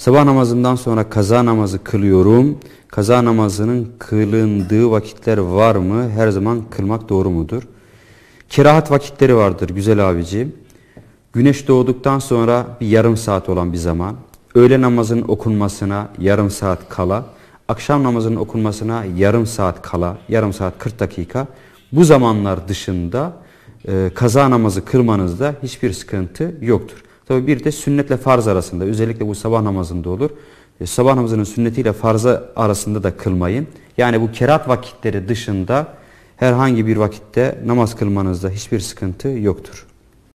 Sabah namazından sonra kaza namazı kılıyorum. Kaza namazının kılındığı vakitler var mı? Her zaman kılmak doğru mudur? Kerahat vakitleri vardır güzel abiciğim. Güneş doğduktan sonra bir yarım saat olan bir zaman. Öğle namazının okunmasına yarım saat kala. Akşam namazının okunmasına yarım saat kala. Yarım saat 40 dakika. Bu zamanlar dışında e, kaza namazı kılmanızda hiçbir sıkıntı yoktur. Tabi bir de sünnetle farz arasında özellikle bu sabah namazında olur. E, sabah namazının sünnetiyle farza arasında da kılmayın. Yani bu kerat vakitleri dışında herhangi bir vakitte namaz kılmanızda hiçbir sıkıntı yoktur.